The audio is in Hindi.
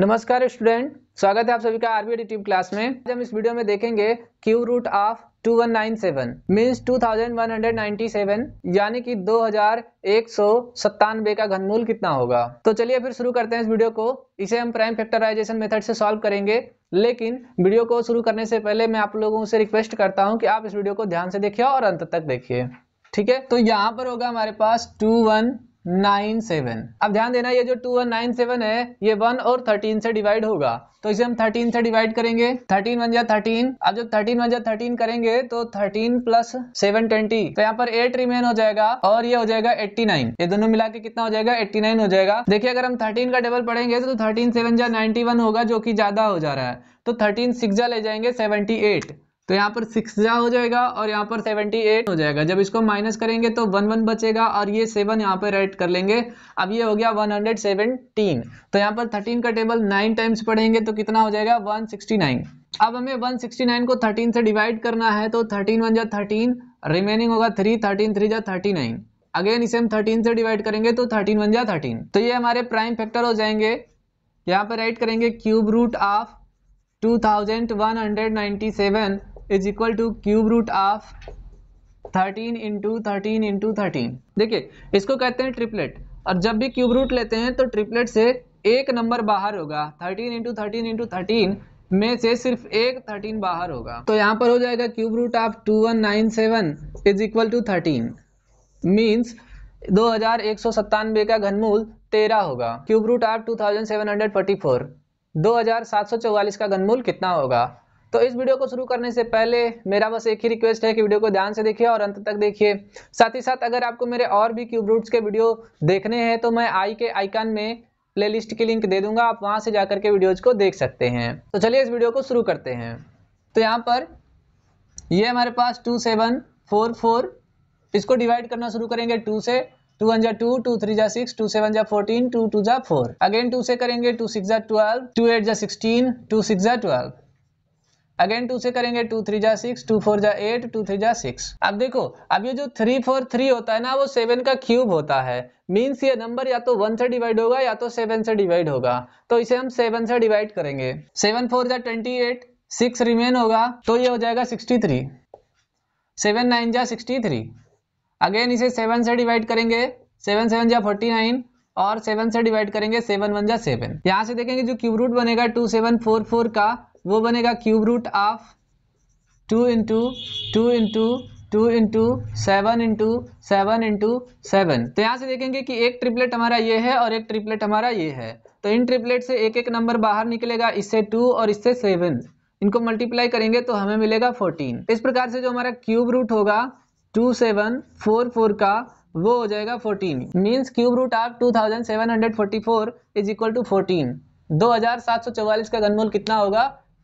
नमस्कार स्टूडेंट स्वागत है आप सभी का आरबीआई ट्यूब क्लास में आज हम इस वीडियो में देखेंगे क्यू रूट ऑफ 2197 मीन्स 2197 यानी कि दो हजार का घनमूल कितना होगा तो चलिए फिर शुरू करते हैं इस वीडियो को इसे हम प्राइम फैक्टराइजेशन मेथड से सॉल्व करेंगे लेकिन वीडियो को शुरू करने से पहले मैं आप लोगों से रिक्वेस्ट करता हूँ कि आप इस वीडियो को ध्यान से देखिए और अंत तक देखिए ठीक है तो यहाँ पर होगा हमारे पास टू वन नाइन सेवन अब ध्यान देना ये जो टू वन नाइन सेवन है ये वन और थर्टीन से डिवाइड होगा तो इसे हम थर्टीन से डिवाइड करेंगे थर्टीन वन जा थर्टीन अब जब थर्टीन वन जा थर्टीन करेंगे तो थर्टीन प्लस सेवन ट्वेंटी तो यहाँ पर एट रिमेन हो जाएगा और ये हो जाएगा एट्टी नाइन ये दोनों मिला के कितना हो जाएगा एट्टी नाइन हो जाएगा देखिए अगर हम थर्टीन का डबल पढ़ेंगे तो थर्टीन सेवन जा नाइनटी वन होगा जो कि ज्यादा हो जा रहा है तो थर्टीन सिक्स जा ले जाएंगे सेवेंटी एट तो यहाँ पर सिक्स जा हो जाएगा और यहाँ पर सेवेंटी एट हो जाएगा जब इसको माइनस करेंगे तो वन वन बचेगा और ये सेवन यहाँ पर ऐड कर लेंगे अब ये हो गया वन हंड्रेड सेवनटीन तो यहाँ पर थर्टीन का टेबल नाइन टाइम्स पढ़ेंगे तो कितना हो जाएगा वन सिक्सटी नाइन अब हमें नाइन को थर्टीन से डिवाइड करना है तो थर्टीन वन जा थर्टीन रिमेनिंग होगा थ्री थर्टीन थ्री जा नाइन अगेन इसे हम थर्टीन से डिवाइड करेंगे तो थर्टीन वन जा थर्टीन तो ये हमारे प्राइम फैक्टर हो जाएंगे यहाँ पर राइट करेंगे cube root of 2197 is equal to cube root of thirteen into thirteen into thirteen देखिए इसको कहते हैं ट्रिपलेट और जब भी क्यूब रूट लेते हैं तो ट्रिपलेट से एक नंबर बाहर होगा thirteen into thirteen into thirteen में से सिर्फ एक थर्टीन बाहर होगा तो यहाँ पर हो जाएगा cube root of two one nine seven is equal to thirteen means दो हजार एक सौ सत्तानवे का घनमूल तेरह होगा cube root of two thousand seven hundred forty four दो हजार सात सौ चौवालीस का घनमूल कितना होगा तो इस वीडियो को शुरू करने से पहले मेरा बस एक ही रिक्वेस्ट है कि वीडियो को ध्यान से देखिए और अंत तक देखिए साथ ही साथ अगर आपको मेरे और भी क्यूब रूट्स के वीडियो देखने हैं तो मैं आई के आइकन में प्लेलिस्ट की लिंक दे दूंगा आप वहां से जाकर के वीडियोज को देख सकते हैं तो चलिए इस वीडियो को शुरू करते हैं तो यहाँ पर ये हमारे पास टू सेवन फोर फोर इसको डिवाइड करना शुरू करेंगे टू से टू वन जा टू टू थ्री जा सिक्स टू सेवन जा फोर्टीन टू टू जा फोर अगेन टू से करेंगे टू सिक्स जा ट्वेल्व टू एट जा सिक्सटीन टू सिक्स जा ट्वेल्व अगेन टू से करेंगे टू थ्री जा सिक्स टू फोर जा एट टू थ्री जा सिक्स अब देखो अब ये जो थ्री फोर थ्री होता है ना वो सेवन का क्यूब होता है मीन्स ये नंबर या तो वन से डिवाइड होगा या तो सेवन से डिवाइड होगा तो इसे हम सेवन से डिवाइड करेंगे सेवन फोर जा ट्वेंटी एट सिक्स रिमेन होगा तो ये हो जाएगा सिक्सटी थ्री सेवन नाइन जा सिक्सटी थ्री अगेन इसे सेवन से डिवाइड करेंगे सेवन सेवन जा फोर्टी नाइन और सेवन से डिवाइड करेंगे सेवन वन जा सेवन यहाँ से देखेंगे जो क्यूब रूट बनेगा टू सेवन फोर फोर का वो बनेगा cube root of two into two into two into seven into seven into seven तो यहाँ से देखेंगे कि एक ट्रिपलेट हमारा ये है और एक ट्रिपलेट हमारा ये है तो इन ट्रिपलेट से एक एक नंबर बाहर निकलेगा इससे टू और इससे सेवन इनको मल्टीप्लाई करेंगे तो हमें मिलेगा फोर्टीन इस प्रकार से जो हमारा क्यूब रूट होगा टू सेवन फोर फोर का वो हो जाएगा fourteen means cube root of two thousand seven hundred forty four is equal to fourteen दो हजार सात सौ चौवालीस का घनमूल कितना होगा